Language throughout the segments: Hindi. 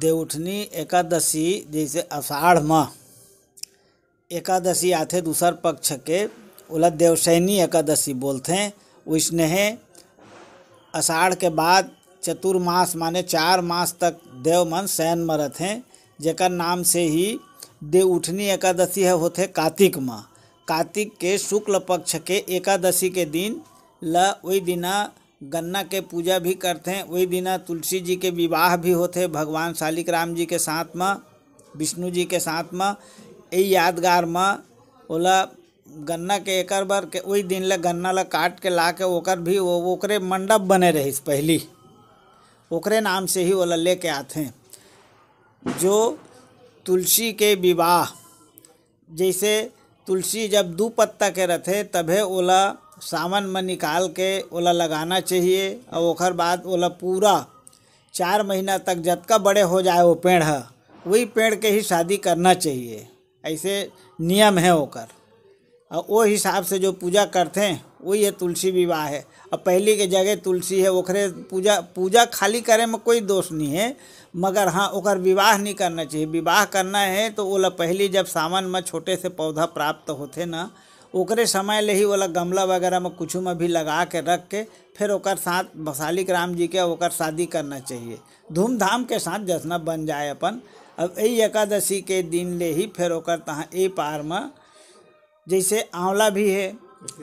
देवउठनी एकादशी जैसे आषाढ़ माह एकादशी आते दूसर पक्ष के उलद देवशैनी एकादशी बोलते हैं है आषाढ़ के बाद चतुर्मास माने चार मास तक देव मन शयन में रहते हैं जेकर नाम से ही देवउठनी एकादशी है होते कार्तिक माह कार्तिक के शुक्ल पक्ष के एकादशी के दिन ल वही दिना गन्ना के पूजा भी करते हैं वही बिना तुलसी जी के विवाह भी होते भगवान शालिक राम जी के साथ में विष्णु जी के साथ में यही यादगार में ओला गन्ना के एक बार के वही दिन ला गन्ना ला काट के ला के ओकर भी वो ओकरे मंडप बने रही पहली ओकरे नाम से ही ओला लेके आते हैं जो तुलसी के विवाह जैसे तुलसी जब दू पत्ता के रहते तभी ओला सावन में निकाल के ओला लगाना चाहिए और ओखर बाद ओला पूरा चार महीना तक जतका बड़े हो जाए वो पेड़ है वही पेड़ के ही शादी करना चाहिए ऐसे नियम है ओकर और वो हिसाब से जो पूजा करते हैं वही है तुलसी विवाह है और पहली के जगह तुलसी है ओखरे पूजा पूजा खाली करे में कोई दोष नहीं है मगर हाँ ओकर विवाह नहीं करना चाहिए विवाह करना है तो ओला पहली जब सावन में छोटे से पौधा प्राप्त होते ना ओकरे समय ले ही वाला गमला वगैरह में कुछ में भी लगा के रख के फिर ओकर साथ बसालिक राम जी के ओकर शादी करना चाहिए धूमधाम के साथ जसना बन जाए अपन अब यही एकादशी के दिन ले ही फिर ओकर तहाँ ए पार में जैसे आंवला भी है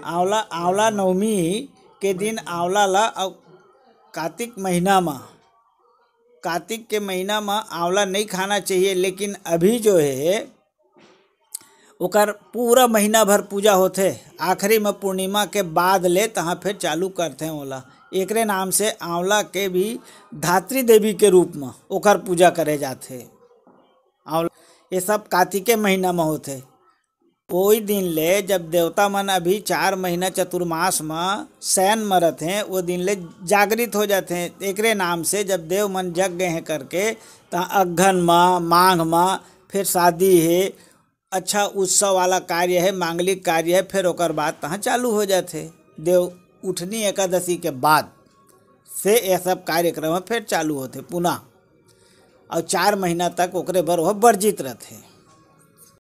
आंवला आंवला नवमी के दिन आंवला ला और कार्तिक महीना में कार्तिक के महीना में आंवला नहीं खाना चाहिए लेकिन अभी जो है ओकर पूरा महीना भर पूजा होते आखिरी में पूर्णिमा के बाद ले तहाँ फिर चालू हैं ओला एक नाम से आंवला के भी धात्री देवी के रूप में ओकर पूजा करे जाते आंवला ये सब कार्तिक महीना में होते वही दिन ले जब देवता मन अभी चार महीना चतुर्मास में शयन में रहते वो दिन ले जागृत हो जाते हैं एक नाम से जब देव मन जग गए हैं करके तहाँ अघन माँ माघ माँ फिर शादी है अच्छा उत्सव वाला कार्य है मांगलिक कार्य है फिर ओकर बाद कहाँ चालू हो जाते देव उठनी एकादशी के बाद से यह सब कार्यक्रम फिर चालू होते पुनः और चार महीना तक ओकरे बर वह वर्जित रहते हैं